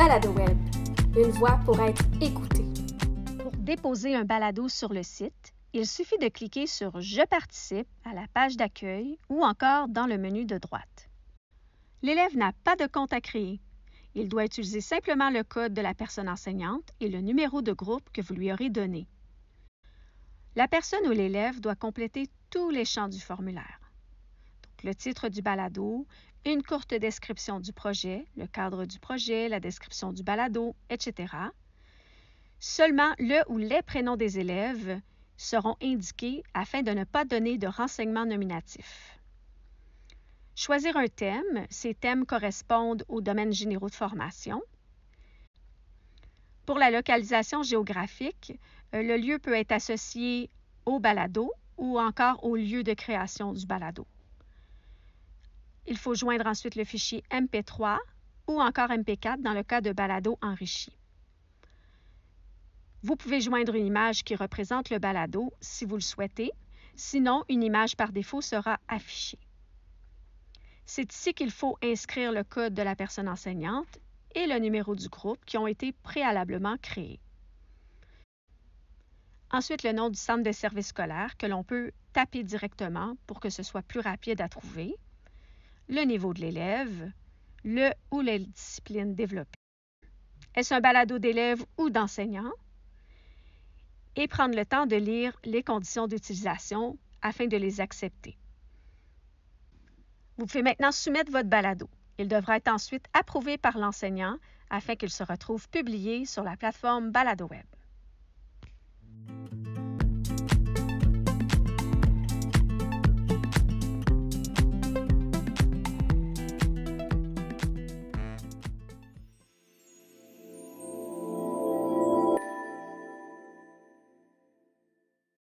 Balado Web, une voix pour être écoutée. Pour déposer un balado sur le site, il suffit de cliquer sur Je participe à la page d'accueil ou encore dans le menu de droite. L'élève n'a pas de compte à créer. Il doit utiliser simplement le code de la personne enseignante et le numéro de groupe que vous lui aurez donné. La personne ou l'élève doit compléter tous les champs du formulaire. le titre du balado, une courte description du projet, le cadre du projet, la description du balado, etc. Seulement le ou les prénoms des élèves seront indiqués afin de ne pas donner de renseignements nominatifs. Choisir un thème, ces thèmes correspondent aux domaines généraux de formation. Pour la localisation géographique, euh, le lieu peut être associé au balado ou encore au lieu de création du balado. Il faut joindre ensuite le fichier MP3 ou encore MP4 dans le cas de balado enrichi. Vous pouvez joindre une image qui représente le balado si vous le souhaitez, sinon une image par défaut sera affichée. C'est ici qu'il faut inscrire le code de la personne enseignante et le numéro du groupe qui ont été préalablement créés. Ensuite, le nom du centre de service scolaire que l'on peut taper directement pour que ce soit plus rapide à trouver le niveau de l'élève, le ou les disciplines développées. Est-ce un balado d'élèves ou d'enseignants? Et prendre le temps de lire les conditions d'utilisation afin de les accepter. Vous pouvez maintenant soumettre votre balado. Il devra être ensuite approuvé par l'enseignant afin qu'il se retrouve publié sur la plateforme BaladoWeb.